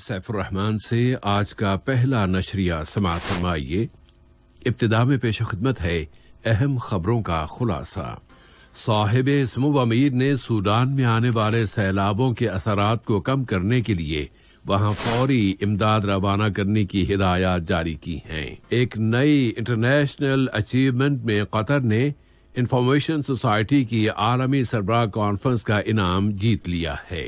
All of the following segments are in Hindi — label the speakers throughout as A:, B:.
A: सैफुररहमान से आज का पहला नशरिया समात फरमाइए इब्तदा में पेश खिदमत है अहम खबरों का खुलासा साहिब इसम अमीर ने सूडान में आने वाले सैलाबों के असरात को कम करने के लिए वहां फौरी इमदाद रवाना करने की हिदायत जारी की हैं एक नई इंटरनेशनल अचीवमेंट में कतर ने इंफॉर्मेशन सोसाइटी की आलमी सरबराह कॉन्फ्रेंस का इनाम जीत लिया है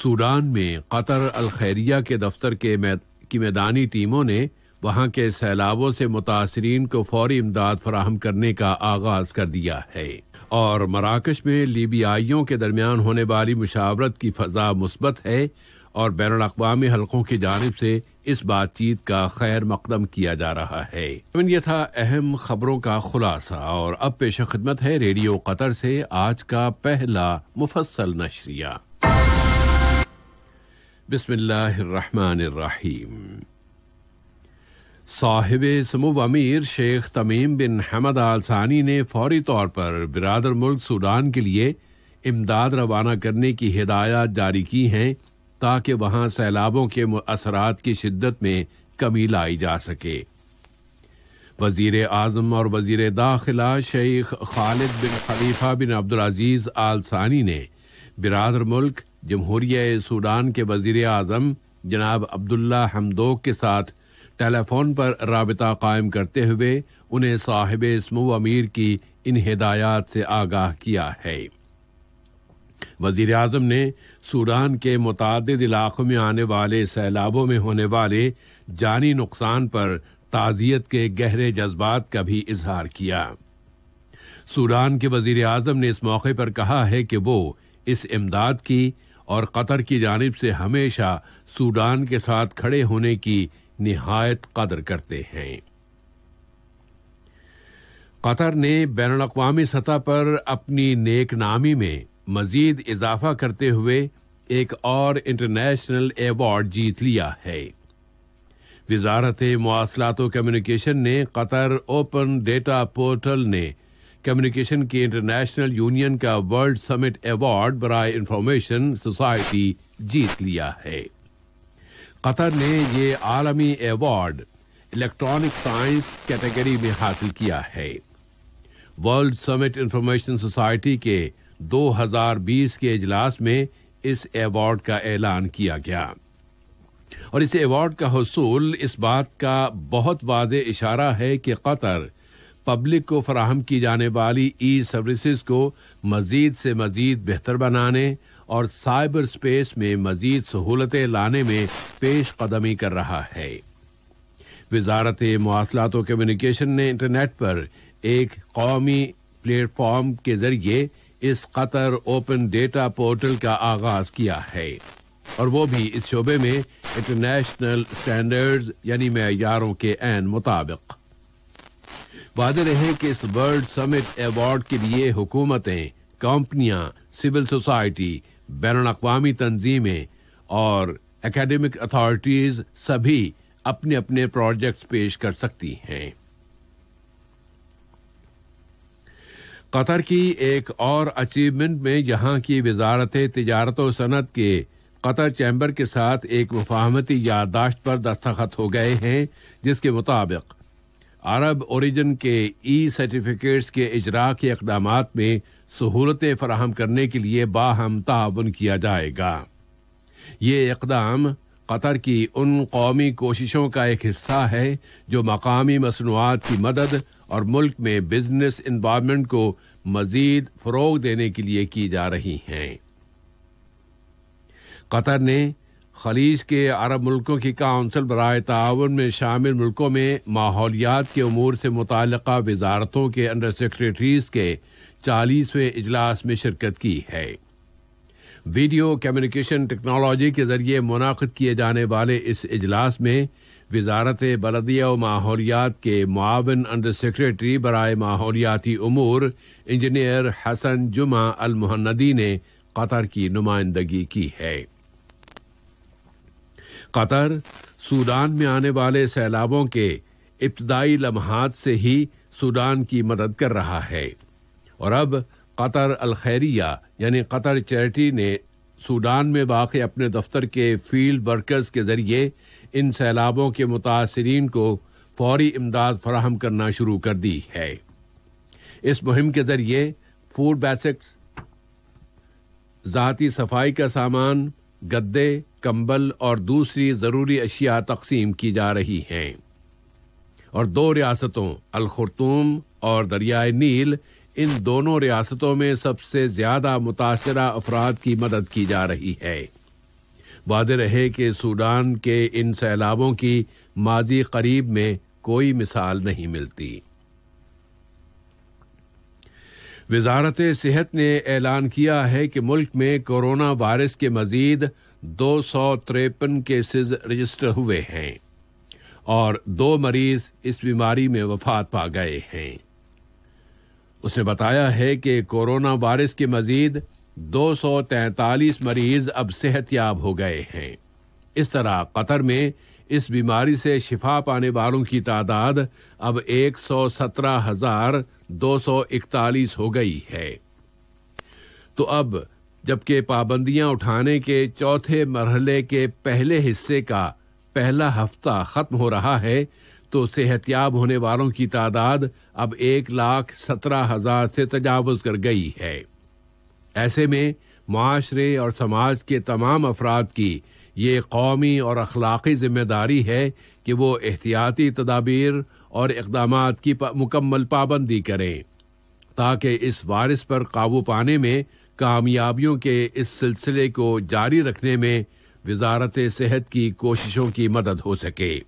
A: सूडान में कतर अलखैरिया के दफ्तर के मैद, की मैदानी टीमों ने वहाँ के सैलाबों से मुतासरीन को फौरी इमदाद फराहम करने का आगाज कर दिया है और मराकश में लीबियाइयों के दरमियान होने वाली मुशावरत की फजा मुस्बत है और बैन अवी हलकों की जानब से इस बातचीत का खैर मकदम किया जा रहा है यह था अहम खबरों का खुलासा और अब पेश खिदमत है रेडियो कतर से आज का पहला मुफसल नशरिया बिस्मिल्लाहिर्रहमानिर्रहीम साहिब समूब अमीर शेख तमीम बिन हमद आलसानी ने फौरी तौर पर बिरादर मुल्क सूडान के लिए इमदाद रवाना करने की हिदायत जारी की हैं ताकि वहां सैलाबों के असरात की शिद्दत में कमी लाई जा सके वजीर आजम और वजीर दाखिला शेख खालिद बिन खलीफा बिन अब्दुल अजीज आलसानी ने बिरादर मुल्क जमहूरिया सूडान के वजीर अजम जनाब अब्दुल्ला हमदोक के साथ टेलीफोन पर रबता कायम करते हुए उन्हें साहिब इसमो अमीर की इन हिदायत से आगाह किया है वजीर अजम ने सूडान के मुतद इलाकों में आने वाले सैलाबों में होने वाले जानी नुकसान पर ताजियत के गहरे जज्बात का भी इजहार किया सूडान के वजीर अजम ने इस मौके पर कहा है कि वो इस इमदाद की और कतर की जानब से हमेशा सूडान के साथ खड़े होने की निहायत कदर करते हैं कतर ने बैन अवी सतह पर अपनी नेकनामी में मजीद इजाफा करते हुए एक और इंटरनेशनल अवार्ड जीत लिया है वजारत मवासलात कम्युनिकेशन ने कतर ओपन डेटा पोर्टल ने कम्युनिकेशन के इंटरनेशनल यूनियन का वर्ल्ड समिट अवार्ड बराए इंफॉर्मेशन सोसाइटी जीत लिया है कतर ने ये आलमी अवार्ड इलेक्ट्रॉनिक साइंस कैटेगरी में हासिल किया है वर्ल्ड समिट इंफॉर्मेशन सोसाइटी के 2020 के इजलास में इस अवार्ड का ऐलान किया गया और इस अवार्ड का हसूल इस बात का बहुत वाज इशारा है कि कतर पब्लिक को फराहम की जाने वाली ई सर्विसेज को मजीद से मजीद बेहतर बनाने और साइबर स्पेस में मजीद सहूलतें लाने में पेश कदमी कर रहा है वजारत मवासलात कम्युनिकेशन ने इंटरनेट पर एक कौमी प्लेटफॉर्म के जरिए इस कतर ओपन डेटा पोर्टल का आगाज किया है और वो भी इस शोबे में इंटरनेशनल स्टैंडर्ड यानी मैारों के एन मुताबिक वादे रहे कि इस वर्ल्ड समिट अवार्ड के लिए हुकूमतें कंपनियां सिविल सोसाइटी बैन अवी तंजीमें और एकेडमिक अथॉरिटीज सभी अपने अपने प्रोजेक्ट्स पेश कर सकती हैं कतर की एक और अचीवमेंट में यहां की वजारत तजारत और सनत के कतर चैम्बर के साथ एक मुफाहमती याददाश्त पर दस्तखत हो गए हैं जिसके मुताबिक अरब ओरिजिन के ई सर्टिफिकेट्स के इजरा के इकदाम में सहूलतें फराहम करने के लिए बाहम ताउन किया जाएगा ये इकदाम कतर की उन कौमी कोशिशों का एक हिस्सा है जो मकामी मसनूआत की मदद और मुल्क में बिजनेस इन्वामेंट को मजीद फ़रोग देने के लिए की जा रही हैं कतर ने खलीज के अरब मुल्कों की काउंसिल बरए ताउन में शामिल मुल्कों में माहौलियात के अमूर से मुतल वजारतों के अंडर सेक्रेटरीज के चालीसवें इजलास में शिरकत की है वीडियो कम्युनिकेशन टेक्नोलॉजी के जरिए मुनद किए जाने वाले इस अजलास में वजारत बलदिया और माहौलियात के मावन अंडर सेक्रेटरी बरए माहौलियाती अमूर इंजीनियर हसन जुमा अलमहनदी ने कतर की नुमाइंदगी की है कतर सूडान में आने वाले सैलाबों के इब्तदाई लम्हात से ही सूडान की मदद कर रहा है और अब कतर अलखैरिया यानी कतर चैरिटी ने सूडान में वाक़ अपने दफ्तर के फील्ड वर्कर्स के ज़रिए इन सैलाबों के मुतासरीन को फौरी इमदाद फराहम करना शुरू कर दी है इस मुहिम के ज़रिए फूड बैसेक्स ज़ाती सफाई का सामान गद्दे कंबल और दूसरी ज़रूरी अशिया तकसीम की जा रही हैं और दो रियासतों अलखरतूम और दरियाए नील इन दोनों रियासतों में सबसे ज़्यादा मुतासर अफराद की मदद की जा रही है वाद रहे कि सूडान के इन सैलाबों की माजी करीब में कोई मिसाल नहीं मिलती वजारत सेहत ने ऐलान किया है कि मुल्क में कोरोना वायरस के मजीद दो सौ तिरपन केसेज रजिस्टर हुए हैं और दो मरीज इस बीमारी में वफात पा गए हैं उसने बताया है कि कोरोना वायरस के मजीद दो सौ तैतालीस मरीज अब सेहत याब हो गए हैं इस तरह कतर में इस बीमारी से शिफा पाने वालों की तादाद अब एक सौ सत्रह हजार दो सौ इकतालीस हो गई है तो अब जबकि पाबंदियां उठाने के चौथे मरहले के पहले हिस्से का पहला हफ्ता खत्म हो रहा है तो सेहतियाब होने वालों की तादाद अब एक लाख सत्रह हजार से तजावज कर गई है ऐसे में माशरे और समाज के तमाम अफराद की ये कौमी और अखलाकी जिम्मेदारी है कि वो एहतियाती तदाबीर और इकदाम की पा, मुकम्मल पाबंदी करें ताकि इस वायरस पर काबू पाने में कामयाबियों के इस सिलसिले को जारी रखने में वजारत सेहत की कोशिशों की मदद हो सके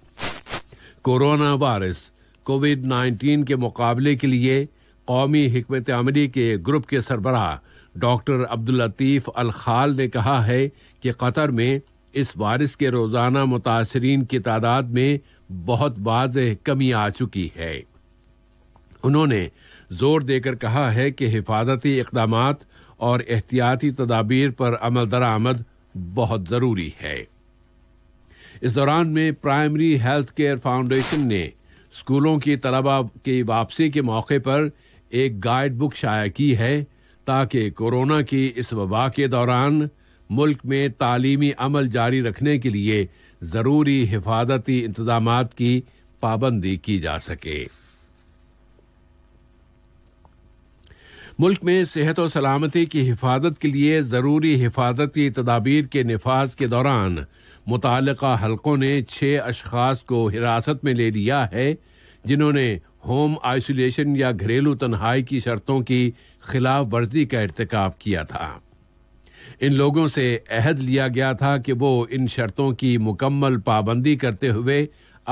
A: कोरोना वायरस कोविड 19 के मुकाबले के लिए कौमी हमत अमली के ग्रुप के सरबराह डॉक्टर अब्दुल लतीफ़ खाल ने कहा है कि कतर में इस वायरस के रोजाना मुतासरीन की तादाद में बहुत वाज कमी आ चुकी है उन्होंने जोर देकर कहा है कि हिफाजती इकदाम और एहतियाती तदाबीर पर अमल दरामद बहुत ज़रूरी है इस दौरान में प्राइमरी हेल्थ केयर फाउंडेशन ने स्कूलों की तलबा की वापसी के मौके पर एक गाइड बुक शाया की है ताकि कोरोना की इस वबा के दौरान मुल्क में तालीमी अमल जारी रखने के लिए ज़रूरी हिफाजती इंतजाम की पाबंदी की जा सके मुल्क में सेहत और सलामती की हिफाजत के लिए ज़रूरी हिफाजती तदाबीर के नफाज के दौरान मुतल हलकों ने छह अशखास को हिरासत में ले लिया है जिन्होंने होम आइसोलेशन या घरेलू तन्हाई की शर्तों की खिलाफ वर्जी का irtikab किया था इन लोगों से अहद लिया गया था कि वो इन शर्तों की मुकम्मल पाबंदी करते हुए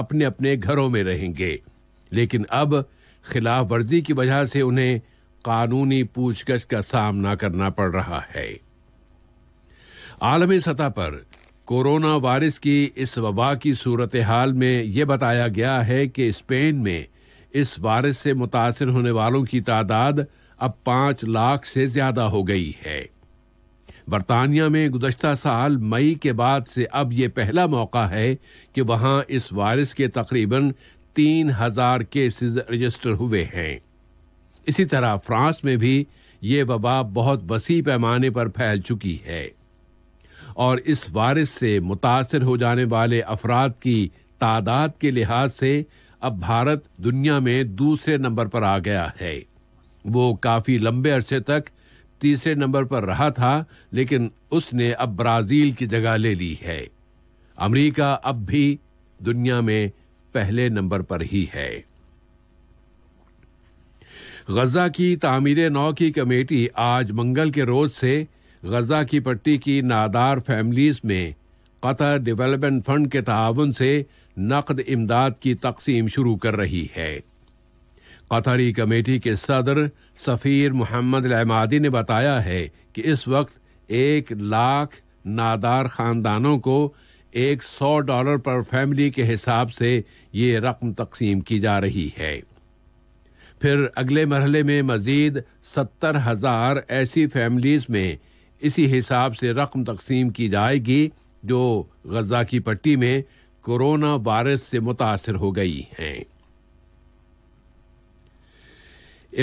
A: अपने अपने घरों में रहेंगे लेकिन अब खिलाफ वर्जी की वजह से उन्हें कानूनी पूछगछ का सामना करना पड़ रहा है आलमी सतह पर कोरोना वायरस की इस वबा की सूरत हाल में यह बताया गया है कि स्पेन में इस वायरस से मुतासर होने वालों की तादाद अब पांच लाख से ज्यादा हो गई है बरतानिया में गुजशत साल मई के बाद से अब यह पहला मौका है कि वहां इस वायरस के तकरीबन तीन हजार केसेस रजिस्टर हुए हैं इसी तरह फ्रांस में भी ये वबा बहुत वसी पैमाने पर फैल चुकी है और इस वायरस से मुतासर हो जाने वाले अफराद की तादाद के लिहाज से अब भारत दुनिया में दूसरे नंबर पर आ गया है वो काफी लंबे अरसे तक तीसरे नंबर पर रहा था लेकिन उसने अब ब्राजील की जगह ले ली है अमेरिका अब भी दुनिया में पहले नंबर पर ही है गजा की तामीर नौ की कमेटी आज मंगल के रोज से गजा की पट्टी की नादार फैमिलीज में कतर डेवलपमेंट फंड के तावन से नकद इमदाद की तकसीम शुरू कर रही है कतरी कमेटी के सदर सफ़ीर मोहम्मद लहमादी ने बताया है कि इस वक्त एक लाख नादार खानदानों को एक सौ डॉलर पर फैमिली के हिसाब से ये रकम तकसीम की जा रही है फिर अगले मरहले में मजीद सत्तर हजार ऐसी फैमिलीज में इसी हिसाब से रकम तकसीम की जाएगी जो गजा की पट्टी में कोरोना वायरस से मुतासर हो गई हैं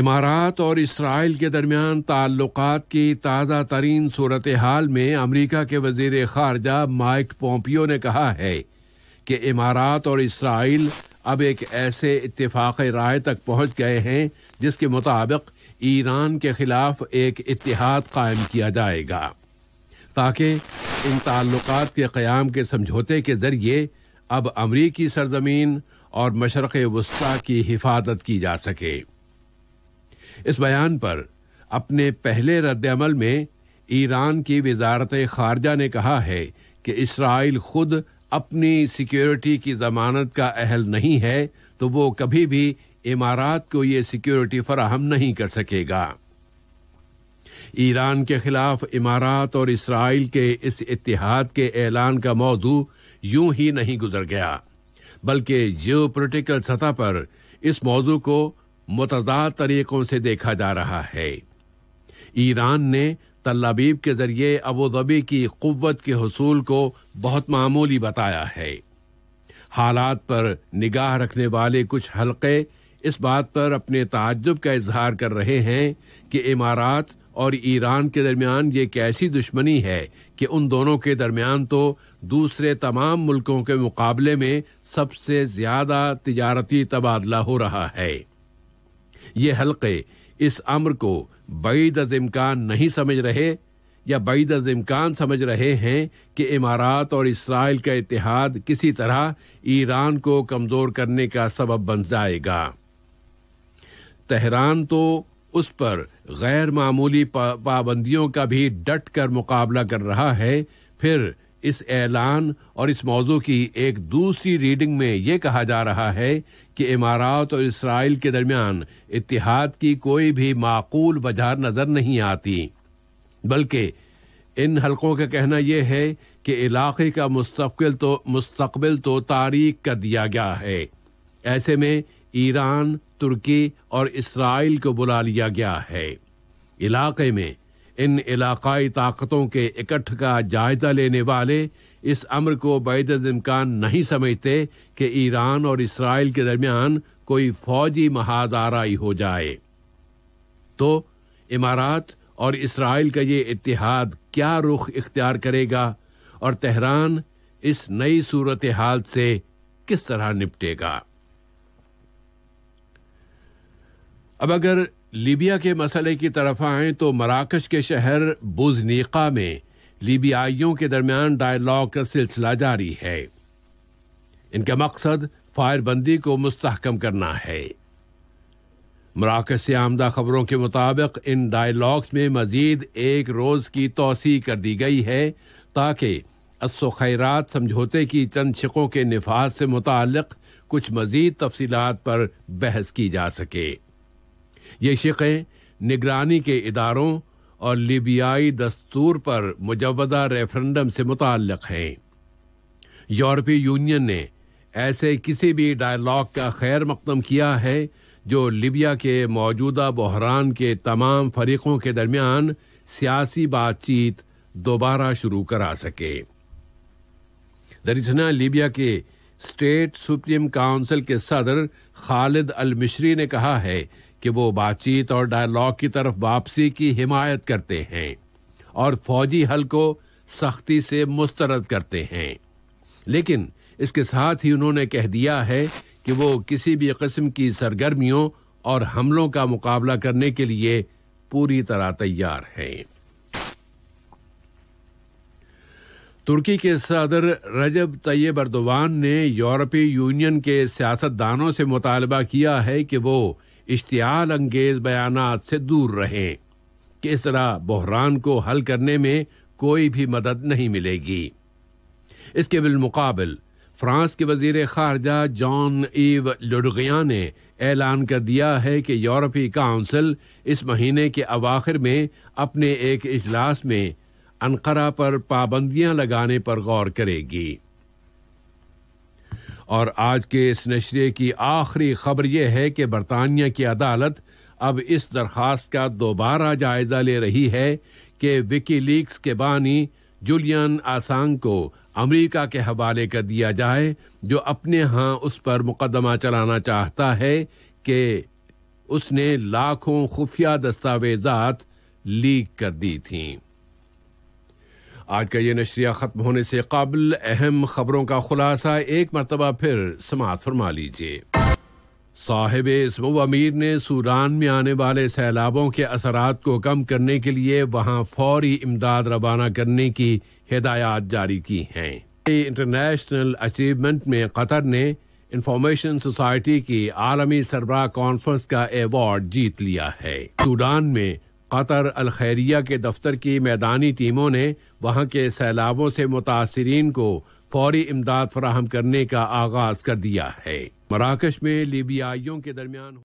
A: इमारात और इसराइल के दरमियान ताल्लुक की ताज़ा तरीन सूरत हाल में अमरीका के वजीर खारजा माइक पोम्पियो ने कहा है कि इमारात और इसराइल अब एक ऐसे इत्तेफाक राय तक पहुंच गए हैं जिसके मुताबिक ईरान के खिलाफ एक इतिहाद कायम किया जाएगा ताकि इन ताल्लुक के क्याम के समझौते के जरिए अब अमरीकी सरजमीन और मशरक़ वस्ती की हिफाजत की जा सके इस बयान पर अपने पहले रद्दमल में ईरान की वजारत खारजा ने कहा है कि इसराइल खुद अपनी सिक्योरिटी की जमानत का अहल नहीं है तो वो कभी भी इमारात को ये सिक्योरिटी फराहम नहीं कर सकेगा ईरान के खिलाफ इमारात और इसराइल के इस इतिहाद के ऐलान का मौजू यूं ही नहीं गुजर गया बल्कि पोलिटिकल सतह पर इस मौजू को मतदा तरीकों से देखा जा रहा है ईरान ने तल्लाबीब के जरिए अबूधाबी की कुत के हसूल को बहुत मामूली बताया है हालात पर निगाह रखने वाले कुछ हल्के इस बात पर अपने ताजुब का इजहार कर रहे हैं कि इमारात और ईरान के दरमियान ये कैसी दुश्मनी है कि उन दोनों के दरमियान तो दूसरे तमाम मुल्कों के मुकाबले में सबसे ज्यादा तजारती तबादला हो रहा है ये हल्के इस अम्र को बईद अज इम्कान नहीं समझ रहे या बईद अज इम्कान समझ रहे हैं कि इमारात और इसराइल का इतिहाद किसी तरह ईरान को कमज़ोर करने का सबब बन जाएगा तहरान तो उस पर गैर मामूली पाबंदियों का भी डट कर मुकाबला कर रहा है फिर इस ऐलान और इस मौजू की एक दूसरी रीडिंग में ये कहा जा रहा है कि इमारात और इसराइल के दरमियान इतिहाद की कोई भी माकूल वजह नज़र नहीं आती बल्कि इन हल्कों का कहना यह है कि इलाके का मुस्तबिल तो मुस्तबिल तो तारीख कर दिया गया है ऐसे में ईरान तुर्की और इसराइल को बुला लिया गया है इलाके में इन इलाकाई ताकतों के इकट्ठ का जायजा लेने वाले इस अमर को बैद इम्कान नहीं समझते कि ईरान और इसराइल के दरमियान कोई फौजी महादाराई हो जाए तो इमारात और इसराइल का ये इतिहाद क्या रुख इख्तियार करेगा और तेहरान इस नई सूरत हाल से किस तरह निपटेगा अब अगर लीबिया के मसले की तरफ आएं तो मराकश के शहर बुजनीका में लीबियाइयों के दरमियान डायलॉग का सिलसिला जारी है इनका मकसद फायरबंदी को मुस्तकम करना है मराकश से आमदा खबरों के मुताबिक इन डायलॉग्स में मजीद एक रोज की तोसी कर दी गई है ताकि असोखैरात समझौते की चंद शिकों के नफाज से मुतक कुछ मजीद तफसीत पर बहस की जा सके ये शिकें निगरानी के इदारों और लिबियाई दस्तूर पर मुजवदा रेफरेंडम से मुतक हैं यूरोपीय यूनियन ने ऐसे किसी भी डायलॉग का खैर मकदम किया है जो लिबिया के मौजूदा बहरान के तमाम फरीकों के दरमियान सियासी बातचीत दोबारा शुरू करा सके दरिसना लिबिया के स्टेट सुप्रीम काउंसिल के सदर खालिद अल मिश्री ने कहा है कि वो बातचीत और डायलॉग की तरफ वापसी की हिमायत करते हैं और फौजी हल को सख्ती से मुस्तरद करते हैं लेकिन इसके साथ ही उन्होंने कह दिया है कि वो किसी भी किस्म की सरगर्मियों और हमलों का मुकाबला करने के लिए पूरी तरह तैयार हैं तुर्की के सदर रजब तैयब अर्दवान ने यूरोपीय यूनियन के सियासतदानों से मुतालबा किया है कि वो इश्तियाल अंगेज बयान से दूर रहें कि इस तरह बहरान को हल करने में कोई भी मदद नहीं मिलेगी इसके बिलमुकाबल फ्रांस के वजीर खारजा जॉन ईव लुडगिया ने ऐलान कर दिया है कि यूरोपीय काउंसिल इस महीने के अवाखिर में अपने एक इजलास में अनकरा पर पाबंदियां लगाने पर गौर करेगी और आज के इस नशरे की आखिरी खबर यह है कि बरतानिया की अदालत अब इस दरख्वास्त का दोबारा जायजा ले रही है कि विकी लीक्स के बानी जुलियन आसांग को अमरीका के हवाले कर दिया जाए जो अपने यहां उस पर मुकदमा चलाना चाहता है कि उसने लाखों खुफिया दस्तावेजात लीक कर दी थी आज का ये नशरिया खत्म होने से कबल अहम खबरों का खुलासा एक मरतबा फिर समात फरमा लीजिए साहिब इसम अमीर ने सूडान में आने वाले सैलाबों के असरात को कम करने के लिए वहाँ फौरी इमदाद रवाना करने की हिदायत जारी की हैं इंटरनेशनल अचीवमेंट में कतर ने इंफॉर्मेशन सोसाइटी की आलमी सरबरा कॉन्फ्रेंस का अवार्ड जीत लिया है सूडान में कतर अलखैरिया के दफ्तर की मैदानी टीमों ने वहां के सैलाबों से मुतासरीन को फौरी इमदाद फराहम करने का आगाज कर दिया है मराकश में लीबियाइयों के दरमियान